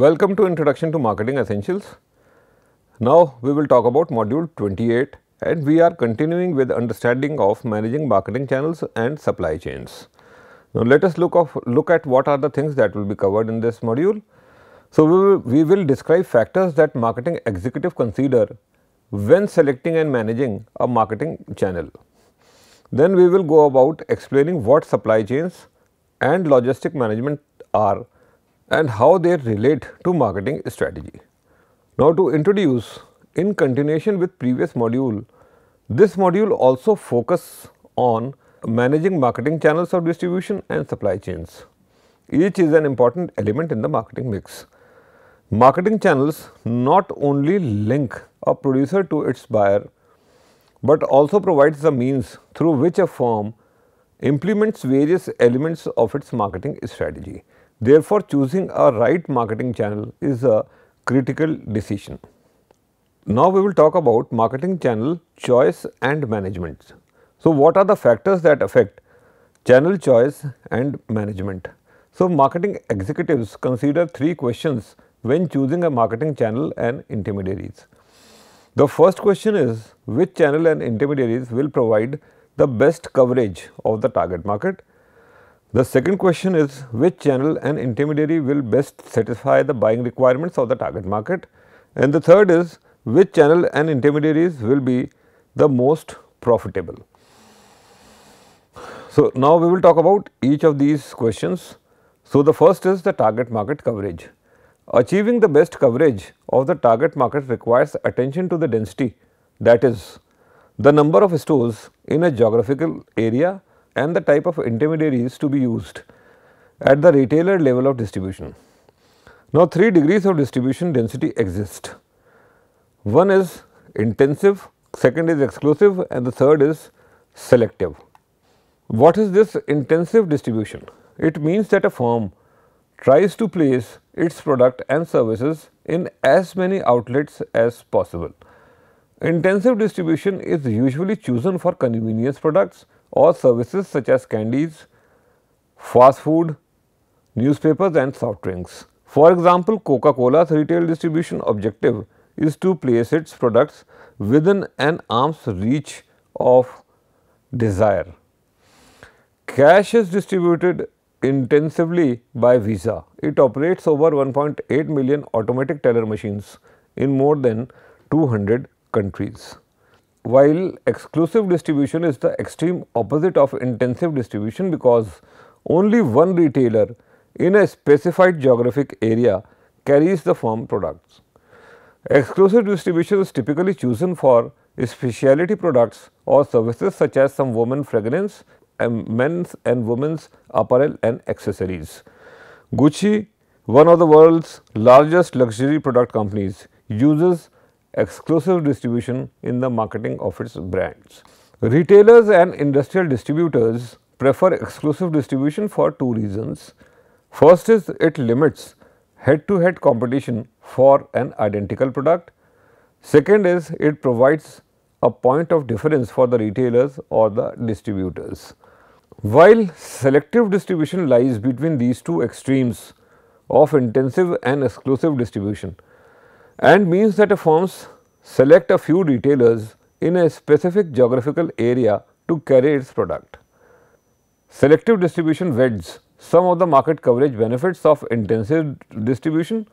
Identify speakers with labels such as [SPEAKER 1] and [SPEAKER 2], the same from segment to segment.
[SPEAKER 1] Welcome to Introduction to Marketing Essentials. Now we will talk about module 28 and we are continuing with understanding of managing marketing channels and supply chains. Now let us look, of, look at what are the things that will be covered in this module. So we will, we will describe factors that marketing executive consider when selecting and managing a marketing channel. Then we will go about explaining what supply chains and logistic management are and how they relate to marketing strategy. Now to introduce in continuation with previous module, this module also focus on managing marketing channels of distribution and supply chains. Each is an important element in the marketing mix. Marketing channels not only link a producer to its buyer, but also provides the means through which a firm implements various elements of its marketing strategy. Therefore, choosing a right marketing channel is a critical decision. Now, we will talk about marketing channel choice and management. So, what are the factors that affect channel choice and management? So, marketing executives consider three questions when choosing a marketing channel and intermediaries. The first question is which channel and intermediaries will provide the best coverage of the target market. The second question is which channel and intermediary will best satisfy the buying requirements of the target market and the third is which channel and intermediaries will be the most profitable. So, now we will talk about each of these questions. So, the first is the target market coverage. Achieving the best coverage of the target market requires attention to the density that is the number of stores in a geographical area and the type of intermediaries to be used at the retailer level of distribution. Now, three degrees of distribution density exist. One is intensive, second is exclusive and the third is selective. What is this intensive distribution? It means that a firm tries to place its product and services in as many outlets as possible. Intensive distribution is usually chosen for convenience products or services such as candies, fast food, newspapers and soft drinks. For example, Coca-Cola's retail distribution objective is to place its products within an arm's reach of desire. Cash is distributed intensively by Visa. It operates over 1.8 million automatic teller machines in more than 200 countries while exclusive distribution is the extreme opposite of intensive distribution because only one retailer in a specified geographic area carries the firm products. Exclusive distribution is typically chosen for specialty products or services such as some women fragrance and um, men's and women's apparel and accessories. Gucci, one of the world's largest luxury product companies, uses exclusive distribution in the marketing of its brands. Retailers and industrial distributors prefer exclusive distribution for two reasons. First is it limits head to head competition for an identical product. Second is it provides a point of difference for the retailers or the distributors. While selective distribution lies between these two extremes of intensive and exclusive distribution, and means that a firms select a few retailers in a specific geographical area to carry its product. Selective distribution weds some of the market coverage benefits of intensive distribution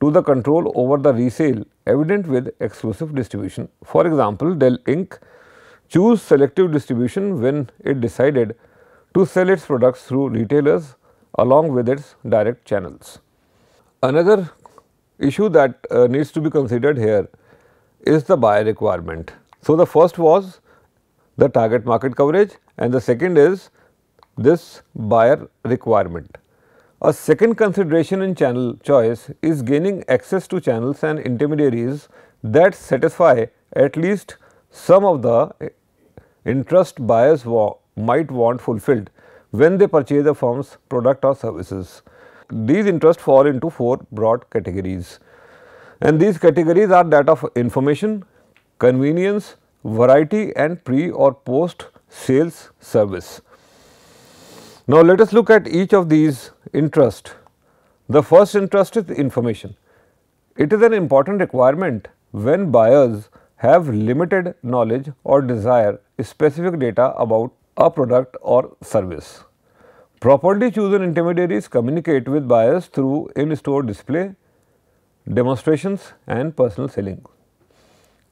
[SPEAKER 1] to the control over the resale evident with exclusive distribution. For example, Dell Inc. chose selective distribution when it decided to sell its products through retailers along with its direct channels. Another issue that uh, needs to be considered here is the buyer requirement. So, the first was the target market coverage and the second is this buyer requirement. A second consideration in channel choice is gaining access to channels and intermediaries that satisfy at least some of the eh, interest buyers wa might want fulfilled when they purchase a firm's product or services these interests fall into four broad categories and these categories are that of information, convenience, variety and pre or post sales service. Now, let us look at each of these interests. The first interest is information. It is an important requirement when buyers have limited knowledge or desire specific data about a product or service. Properly chosen intermediaries communicate with buyers through in-store display, demonstrations and personal selling.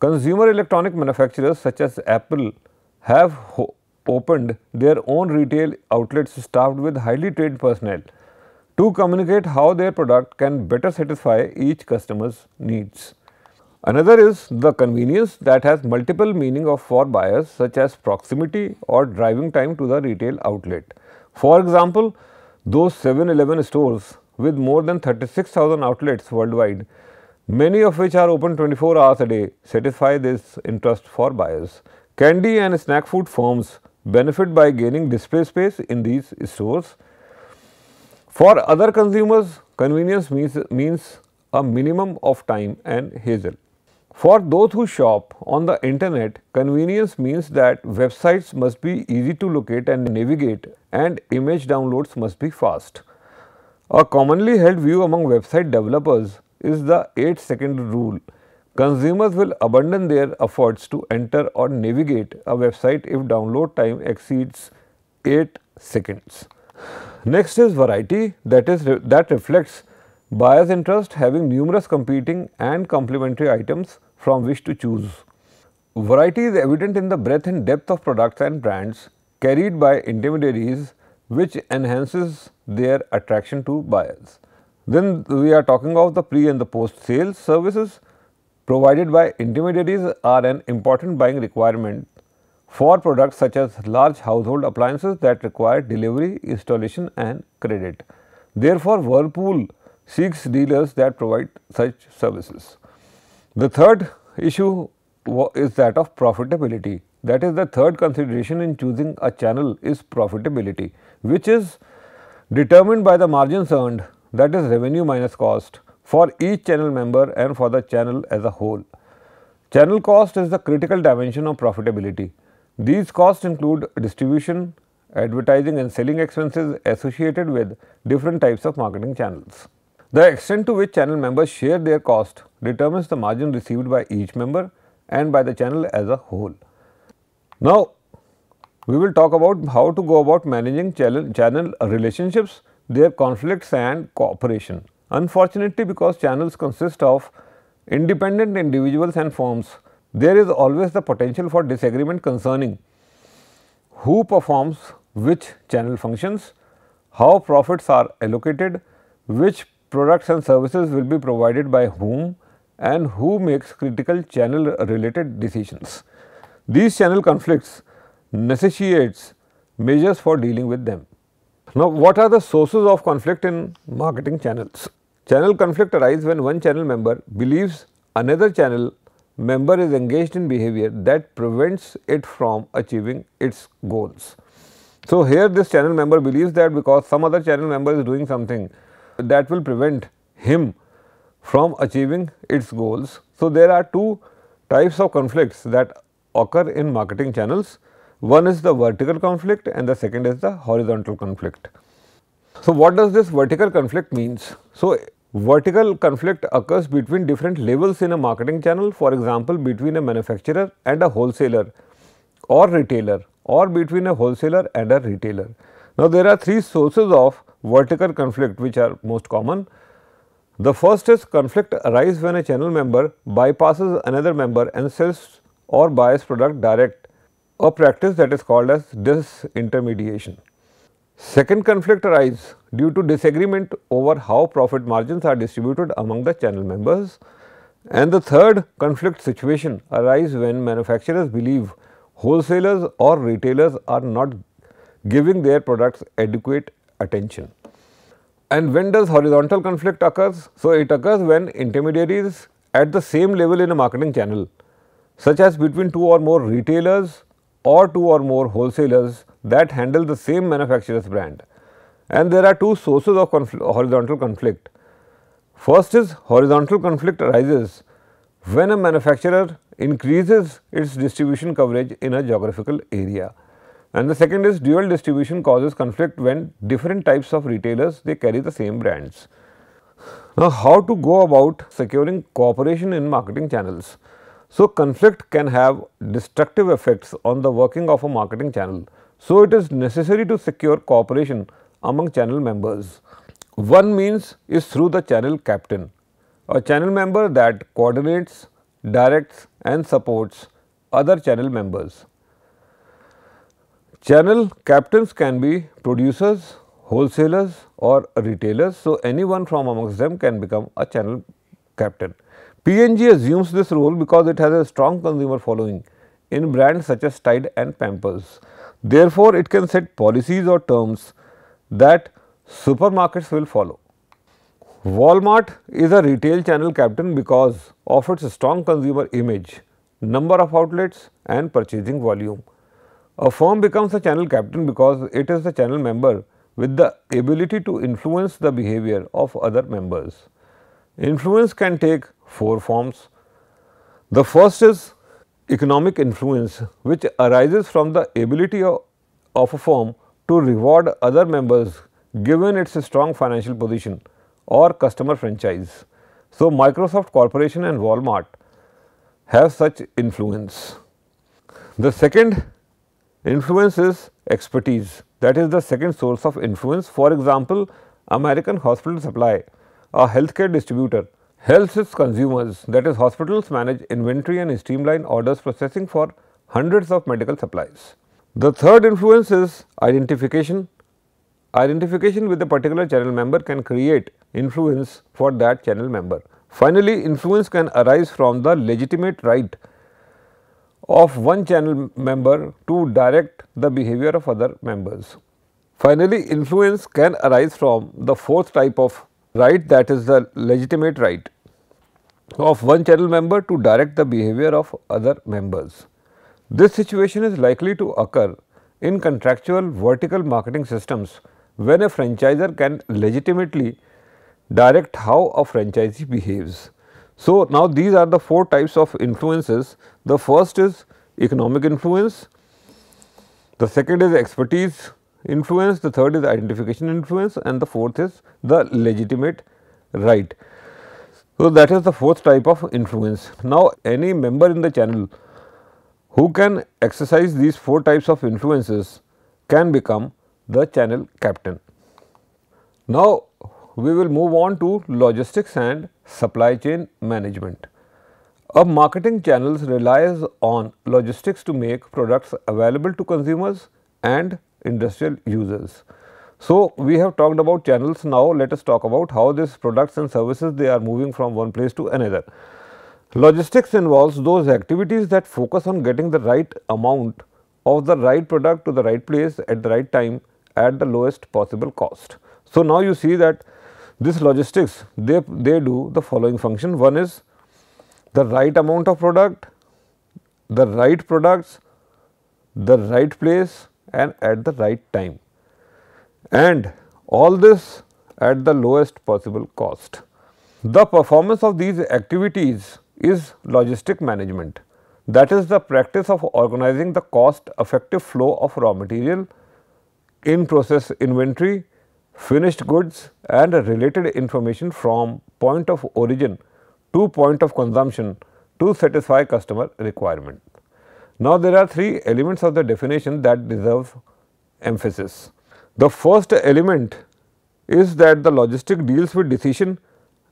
[SPEAKER 1] Consumer electronic manufacturers such as Apple have opened their own retail outlets staffed with highly trained personnel to communicate how their product can better satisfy each customer's needs. Another is the convenience that has multiple meaning of for buyers such as proximity or driving time to the retail outlet. For example, those 7-Eleven stores with more than 36,000 outlets worldwide, many of which are open 24 hours a day, satisfy this interest for buyers. Candy and snack food firms benefit by gaining display space in these stores. For other consumers, convenience means, means a minimum of time and hassle. For those who shop on the internet, convenience means that websites must be easy to locate and navigate and image downloads must be fast. A commonly held view among website developers is the 8 second rule. Consumers will abandon their efforts to enter or navigate a website if download time exceeds 8 seconds. Next is variety that is that reflects Buyer's interest having numerous competing and complementary items from which to choose. Variety is evident in the breadth and depth of products and brands carried by intermediaries which enhances their attraction to buyers. Then we are talking of the pre and the post sales services provided by intermediaries are an important buying requirement for products such as large household appliances that require delivery, installation and credit. Therefore, Whirlpool seeks dealers that provide such services. The third issue is that of profitability. That is the third consideration in choosing a channel is profitability, which is determined by the margins earned that is revenue minus cost for each channel member and for the channel as a whole. Channel cost is the critical dimension of profitability. These costs include distribution, advertising and selling expenses associated with different types of marketing channels. The extent to which channel members share their cost determines the margin received by each member and by the channel as a whole. Now, we will talk about how to go about managing channel, relationships, their conflicts and cooperation. Unfortunately, because channels consist of independent individuals and firms, there is always the potential for disagreement concerning who performs which channel functions, how profits are allocated, which products and services will be provided by whom and who makes critical channel related decisions. These channel conflicts necessitates measures for dealing with them. Now, what are the sources of conflict in marketing channels? Channel conflict arises when one channel member believes another channel member is engaged in behavior that prevents it from achieving its goals. So, here this channel member believes that because some other channel member is doing something, that will prevent him from achieving its goals. So, there are two types of conflicts that occur in marketing channels. One is the vertical conflict and the second is the horizontal conflict. So, what does this vertical conflict means? So, vertical conflict occurs between different levels in a marketing channel for example, between a manufacturer and a wholesaler or retailer or between a wholesaler and a retailer. Now, there are three sources of vertical conflict which are most common. The first is conflict arise when a channel member bypasses another member and sells or buys product direct, a practice that is called as disintermediation. Second conflict arise due to disagreement over how profit margins are distributed among the channel members. And the third conflict situation arise when manufacturers believe wholesalers or retailers are not giving their products adequate attention. And when does horizontal conflict occurs? So, it occurs when intermediaries at the same level in a marketing channel such as between two or more retailers or two or more wholesalers that handle the same manufacturer's brand. And there are two sources of confl horizontal conflict. First is horizontal conflict arises when a manufacturer increases its distribution coverage in a geographical area. And the second is dual distribution causes conflict when different types of retailers they carry the same brands. Now, how to go about securing cooperation in marketing channels? So, conflict can have destructive effects on the working of a marketing channel. So, it is necessary to secure cooperation among channel members. One means is through the channel captain, a channel member that coordinates, directs and supports other channel members. Channel captains can be producers, wholesalers or retailers. So, anyone from amongst them can become a channel captain. P&G assumes this role because it has a strong consumer following in brands such as Tide and Pampers. Therefore, it can set policies or terms that supermarkets will follow. Walmart is a retail channel captain because of its strong consumer image, number of outlets and purchasing volume. A firm becomes a channel captain because it is the channel member with the ability to influence the behavior of other members. Influence can take four forms. The first is economic influence which arises from the ability of, of a firm to reward other members given its strong financial position or customer franchise. So, Microsoft Corporation and Walmart have such influence. The second Influence is expertise that is the second source of influence. For example, American Hospital Supply, a healthcare distributor, helps its consumers that is hospitals manage inventory and streamline orders processing for hundreds of medical supplies. The third influence is identification. Identification with a particular channel member can create influence for that channel member. Finally, influence can arise from the legitimate right of one channel member to direct the behavior of other members. Finally, influence can arise from the fourth type of right that is the legitimate right of one channel member to direct the behavior of other members. This situation is likely to occur in contractual vertical marketing systems when a franchisor can legitimately direct how a franchisee behaves. So, now these are the four types of influences the first is economic influence, the second is expertise influence, the third is identification influence and the fourth is the legitimate right. So, that is the fourth type of influence. Now, any member in the channel who can exercise these four types of influences can become the channel captain. Now, we will move on to logistics and supply chain management. A marketing channel relies on logistics to make products available to consumers and industrial users. So, we have talked about channels now let us talk about how these products and services they are moving from one place to another. Logistics involves those activities that focus on getting the right amount of the right product to the right place at the right time at the lowest possible cost. So, now you see that this logistics they, they do the following function one is the right amount of product, the right products, the right place and at the right time and all this at the lowest possible cost. The performance of these activities is logistic management that is the practice of organizing the cost effective flow of raw material, in process inventory, finished goods and related information from point of origin to point of consumption to satisfy customer requirement. Now, there are three elements of the definition that deserve emphasis. The first element is that the logistic deals with decision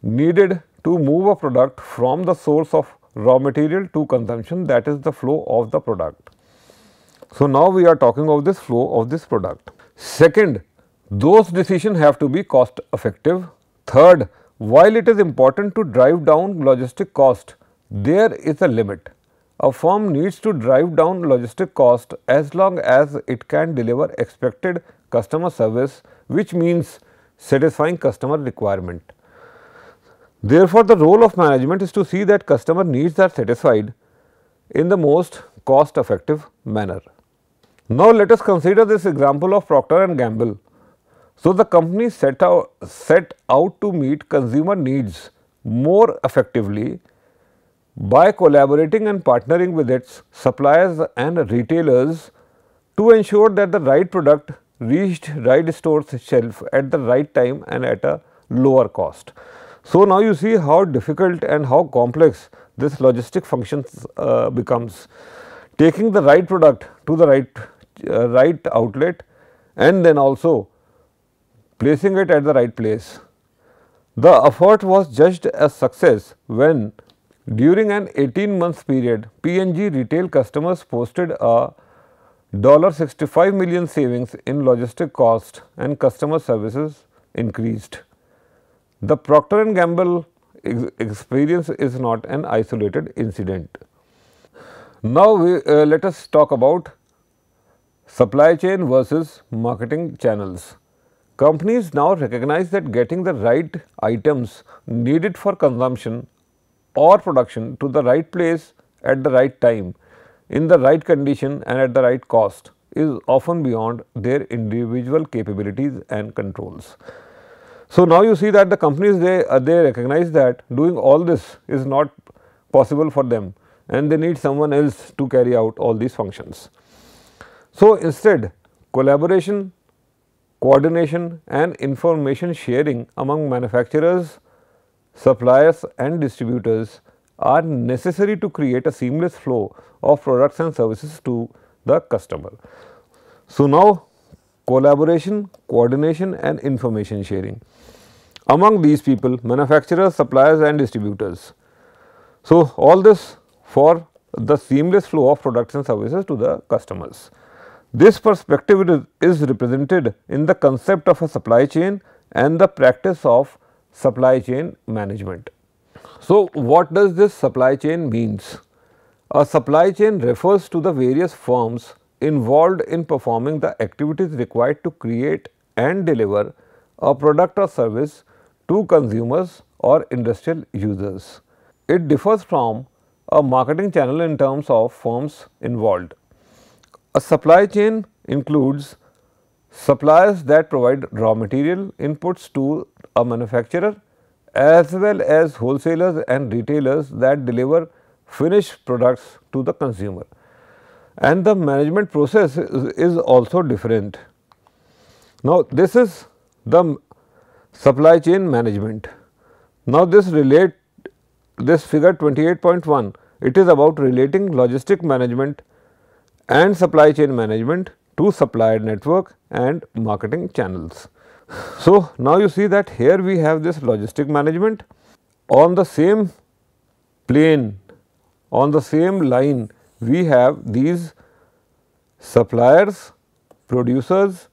[SPEAKER 1] needed to move a product from the source of raw material to consumption that is the flow of the product. So, now we are talking of this flow of this product. Second, those decisions have to be cost effective. Third, while it is important to drive down logistic cost, there is a limit. A firm needs to drive down logistic cost as long as it can deliver expected customer service, which means satisfying customer requirement. Therefore, the role of management is to see that customer needs are satisfied in the most cost effective manner. Now, let us consider this example of Procter and Gamble. So, the company set out, set out to meet consumer needs more effectively by collaborating and partnering with its suppliers and retailers to ensure that the right product reached right store's shelf at the right time and at a lower cost. So, now you see how difficult and how complex this logistic function uh, becomes. Taking the right product to the right, uh, right outlet and then also placing it at the right place. The effort was judged as success when during an 18 month period P&G retail customers posted a $65 million savings in logistic cost and customer services increased. The Procter & Gamble ex experience is not an isolated incident. Now, we, uh, let us talk about supply chain versus marketing channels. Companies now recognize that getting the right items needed for consumption or production to the right place at the right time, in the right condition and at the right cost is often beyond their individual capabilities and controls. So, now you see that the companies they, uh, they recognize that doing all this is not possible for them and they need someone else to carry out all these functions. So, instead collaboration coordination and information sharing among manufacturers, suppliers and distributors are necessary to create a seamless flow of products and services to the customer. So, now collaboration, coordination and information sharing among these people manufacturers, suppliers and distributors. So, all this for the seamless flow of products and services to the customers. This perspective is represented in the concept of a supply chain and the practice of supply chain management. So, what does this supply chain means? A supply chain refers to the various firms involved in performing the activities required to create and deliver a product or service to consumers or industrial users. It differs from a marketing channel in terms of firms involved. A supply chain includes suppliers that provide raw material inputs to a manufacturer as well as wholesalers and retailers that deliver finished products to the consumer. And the management process is, is also different. Now, this is the supply chain management. Now, this relate this figure 28.1, it is about relating logistic management and supply chain management to supplier network and marketing channels. So, now you see that here we have this logistic management on the same plane on the same line we have these suppliers, producers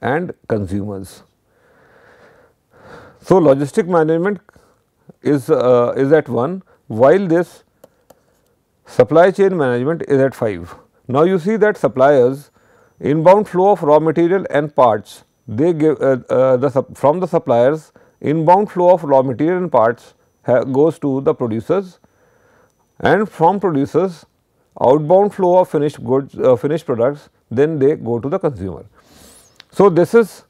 [SPEAKER 1] and consumers. So, logistic management is, uh, is at 1 while this supply chain management is at 5. Now, you see that suppliers inbound flow of raw material and parts they give uh, uh, the from the suppliers inbound flow of raw material and parts goes to the producers and from producers outbound flow of finished goods uh, finished products then they go to the consumer. So, this is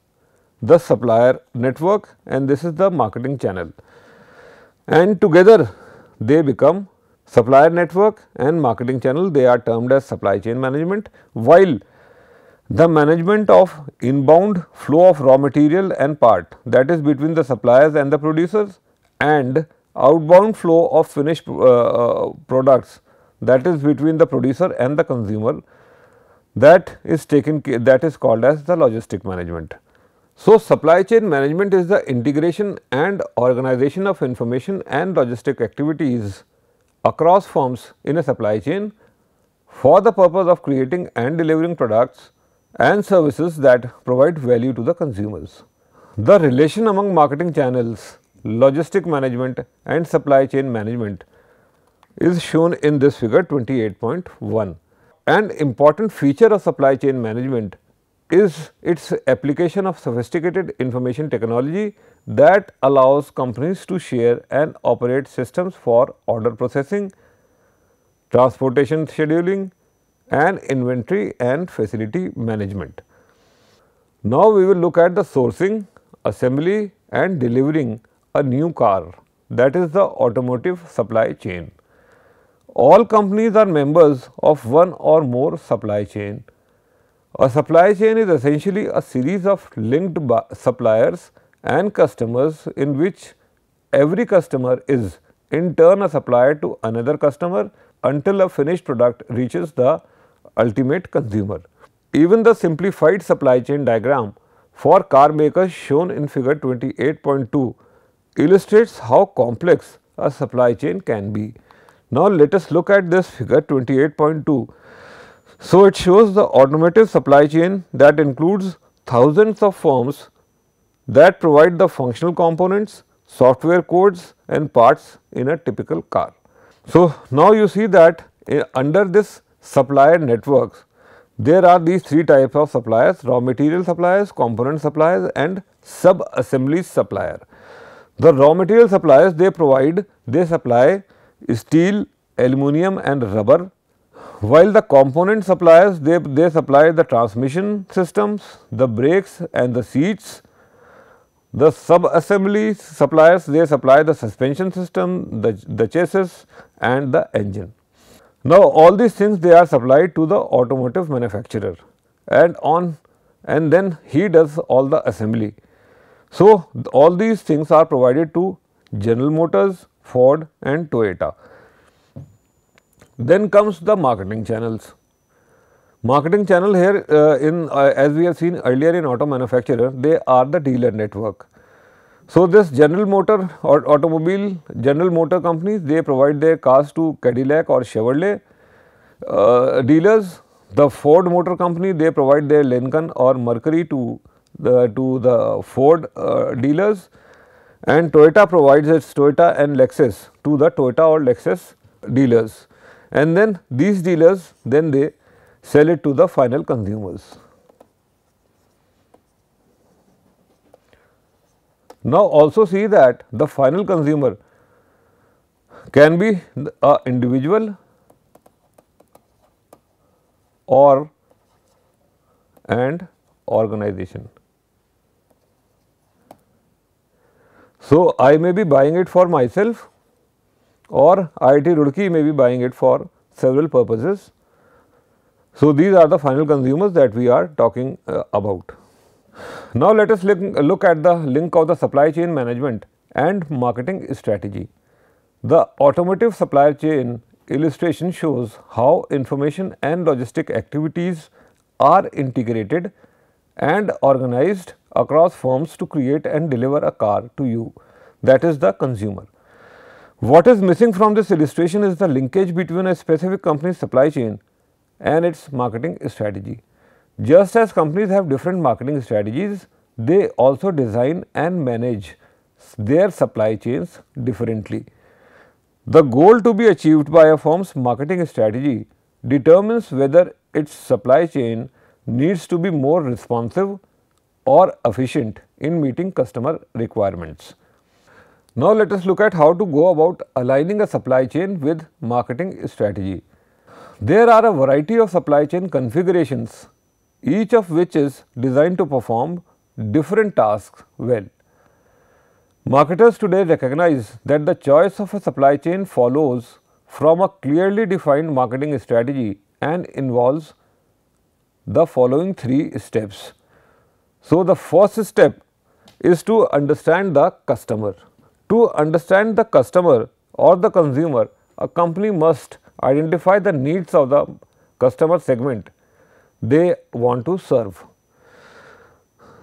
[SPEAKER 1] the supplier network and this is the marketing channel and together they become Supplier network and marketing channel they are termed as supply chain management while the management of inbound flow of raw material and part that is between the suppliers and the producers and outbound flow of finished uh, uh products that is between the producer and the consumer that is taken that is called as the logistic management. So, supply chain management is the integration and organization of information and logistic activities across firms in a supply chain for the purpose of creating and delivering products and services that provide value to the consumers. The relation among marketing channels, logistic management and supply chain management is shown in this figure 28.1. An important feature of supply chain management is its application of sophisticated information technology that allows companies to share and operate systems for order processing, transportation scheduling and inventory and facility management. Now, we will look at the sourcing, assembly and delivering a new car that is the automotive supply chain. All companies are members of one or more supply chain. A supply chain is essentially a series of linked suppliers and customers in which every customer is in turn a supplier to another customer until a finished product reaches the ultimate consumer. Even the simplified supply chain diagram for car makers shown in figure 28.2 illustrates how complex a supply chain can be. Now, let us look at this figure 28.2. So, it shows the automotive supply chain that includes thousands of firms that provide the functional components, software codes and parts in a typical car. So, now you see that under this supplier networks, there are these three types of suppliers raw material suppliers, component suppliers and sub assembly supplier. The raw material suppliers they provide they supply steel, aluminum and rubber while the component suppliers they, they supply the transmission systems, the brakes and the seats the sub-assembly suppliers, they supply the suspension system, the, the chassis and the engine. Now, all these things they are supplied to the automotive manufacturer and on and then he does all the assembly. So, all these things are provided to General Motors, Ford and Toyota. Then comes the marketing channels. Marketing channel here uh, in uh, as we have seen earlier in auto manufacturer, they are the dealer network. So, this General Motor or automobile General Motor companies, they provide their cars to Cadillac or Chevrolet uh, dealers. The Ford Motor Company, they provide their Lincoln or Mercury to the to the Ford uh, dealers, and Toyota provides its Toyota and Lexus to the Toyota or Lexus dealers. And then these dealers, then they sell it to the final consumers. Now, also see that the final consumer can be a individual or and organization. So, I may be buying it for myself or IIT Roorkee may be buying it for several purposes so, these are the final consumers that we are talking uh, about. Now, let us look at the link of the supply chain management and marketing strategy. The automotive supply chain illustration shows how information and logistic activities are integrated and organized across firms to create and deliver a car to you that is the consumer. What is missing from this illustration is the linkage between a specific company's supply chain and its marketing strategy. Just as companies have different marketing strategies, they also design and manage their supply chains differently. The goal to be achieved by a firm's marketing strategy determines whether its supply chain needs to be more responsive or efficient in meeting customer requirements. Now, let us look at how to go about aligning a supply chain with marketing strategy. There are a variety of supply chain configurations, each of which is designed to perform different tasks well. Marketers today recognize that the choice of a supply chain follows from a clearly defined marketing strategy and involves the following three steps. So, the first step is to understand the customer. To understand the customer or the consumer, a company must identify the needs of the customer segment they want to serve.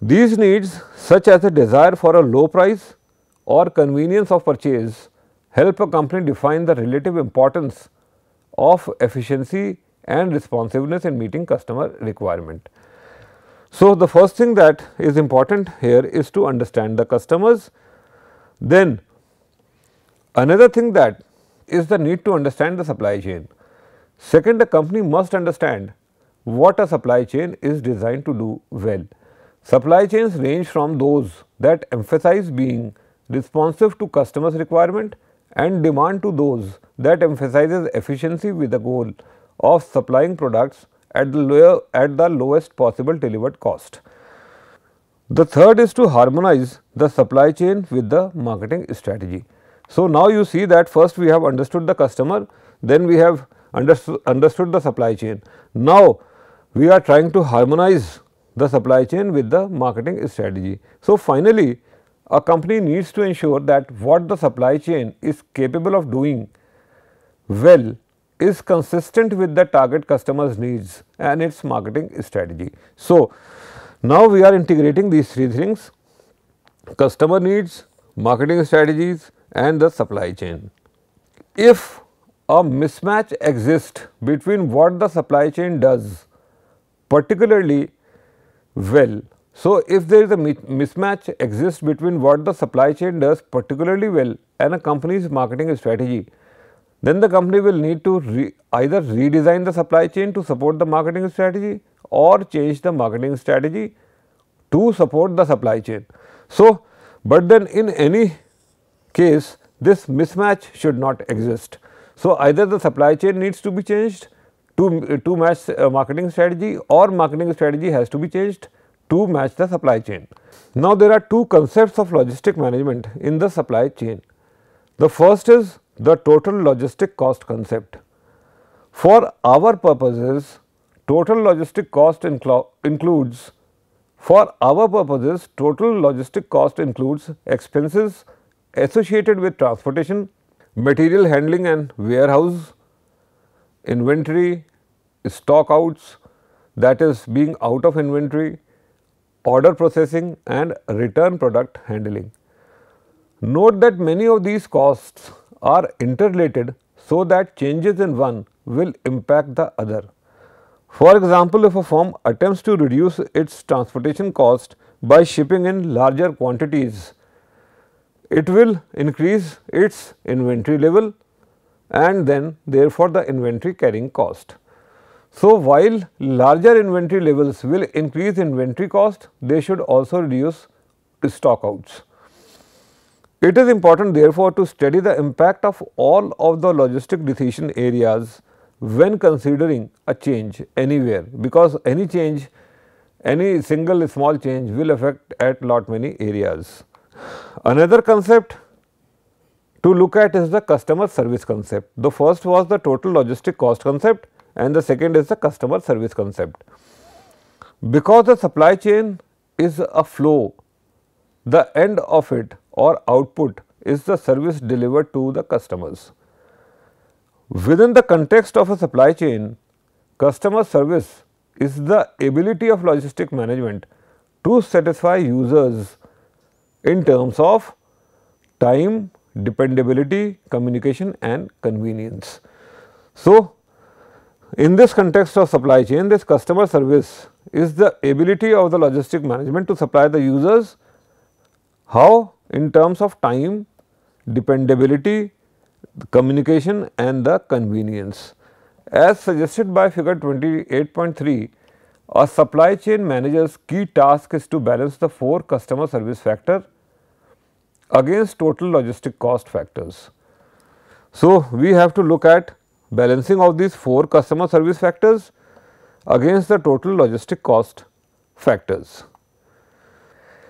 [SPEAKER 1] These needs such as a desire for a low price or convenience of purchase help a company define the relative importance of efficiency and responsiveness in meeting customer requirement. So, the first thing that is important here is to understand the customers. Then another thing that is the need to understand the supply chain. Second, the company must understand what a supply chain is designed to do well. Supply chains range from those that emphasize being responsive to customers' requirement and demand to those that emphasizes efficiency with the goal of supplying products at the, lower, at the lowest possible delivered cost. The third is to harmonize the supply chain with the marketing strategy. So, now you see that first we have understood the customer, then we have understood, understood the supply chain. Now, we are trying to harmonize the supply chain with the marketing strategy. So, finally, a company needs to ensure that what the supply chain is capable of doing well is consistent with the target customer's needs and its marketing strategy. So, now we are integrating these three things customer needs, marketing strategies and the supply chain. If a mismatch exists between what the supply chain does particularly well. So, if there is a mismatch exists between what the supply chain does particularly well and a company's marketing strategy, then the company will need to re either redesign the supply chain to support the marketing strategy or change the marketing strategy to support the supply chain. So, but then in any case this mismatch should not exist. So, either the supply chain needs to be changed to, to match uh, marketing strategy or marketing strategy has to be changed to match the supply chain. Now, there are two concepts of logistic management in the supply chain. The first is the total logistic cost concept. For our purposes, total logistic cost includes for our purposes, total logistic cost includes expenses associated with transportation, material handling and warehouse, inventory, stock outs that is being out of inventory, order processing and return product handling. Note that many of these costs are interrelated so that changes in one will impact the other. For example, if a firm attempts to reduce its transportation cost by shipping in larger quantities it will increase its inventory level and then therefore, the inventory carrying cost. So, while larger inventory levels will increase inventory cost, they should also reduce stockouts. It is important therefore, to study the impact of all of the logistic decision areas when considering a change anywhere, because any change, any single small change will affect at lot many areas. Another concept to look at is the customer service concept. The first was the total logistic cost concept and the second is the customer service concept. Because the supply chain is a flow, the end of it or output is the service delivered to the customers. Within the context of a supply chain, customer service is the ability of logistic management to satisfy users in terms of time, dependability, communication and convenience. So, in this context of supply chain, this customer service is the ability of the logistic management to supply the users how in terms of time, dependability, communication and the convenience. As suggested by figure 28.3, a supply chain manager's key task is to balance the four customer service factors against total logistic cost factors. So, we have to look at balancing of these 4 customer service factors against the total logistic cost factors.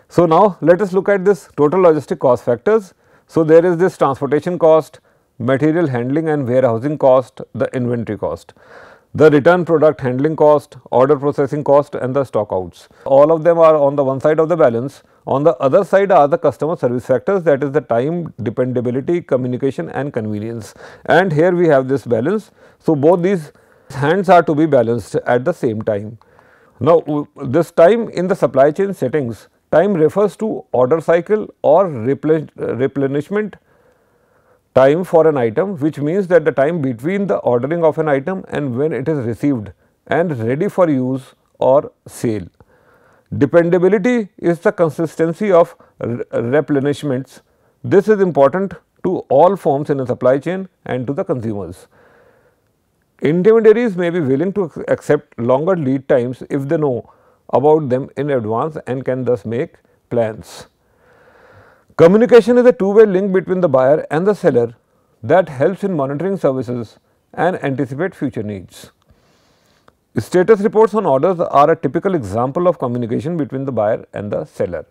[SPEAKER 1] So, now let us look at this total logistic cost factors. So, there is this transportation cost, material handling and warehousing cost, the inventory cost, the return product handling cost, order processing cost and the stockouts. All of them are on the one side of the balance on the other side are the customer service factors that is the time, dependability, communication and convenience. And here we have this balance. So, both these hands are to be balanced at the same time. Now, this time in the supply chain settings, time refers to order cycle or replenishment time for an item which means that the time between the ordering of an item and when it is received and ready for use or sale. Dependability is the consistency of replenishments. This is important to all firms in a supply chain and to the consumers. Intermediaries may be willing to accept longer lead times if they know about them in advance and can thus make plans. Communication is a two-way link between the buyer and the seller that helps in monitoring services and anticipate future needs. Status reports on orders are a typical example of communication between the buyer and the seller.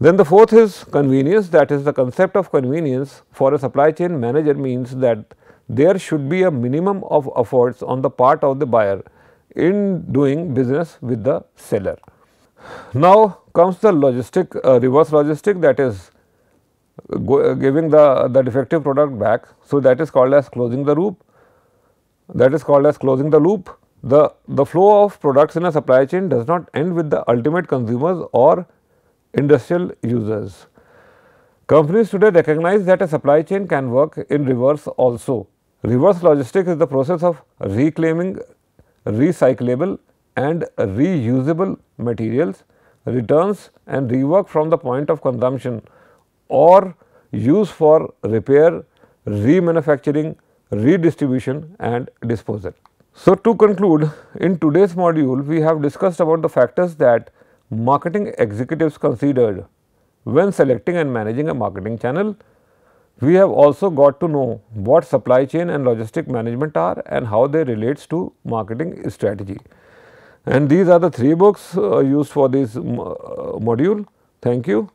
[SPEAKER 1] Then the fourth is convenience that is the concept of convenience for a supply chain manager means that there should be a minimum of efforts on the part of the buyer in doing business with the seller. Now comes the logistic uh, reverse logistic that is go, uh, giving the, the defective product back. So, that is called as closing the loop that is called as closing the loop the, the flow of products in a supply chain does not end with the ultimate consumers or industrial users. Companies today recognize that a supply chain can work in reverse also. Reverse logistics is the process of reclaiming recyclable and reusable materials, returns and rework from the point of consumption or use for repair, remanufacturing, redistribution and disposal. So, to conclude in today's module we have discussed about the factors that marketing executives considered when selecting and managing a marketing channel. We have also got to know what supply chain and logistic management are and how they relates to marketing strategy. And these are the three books uh, used for this uh, module. Thank you.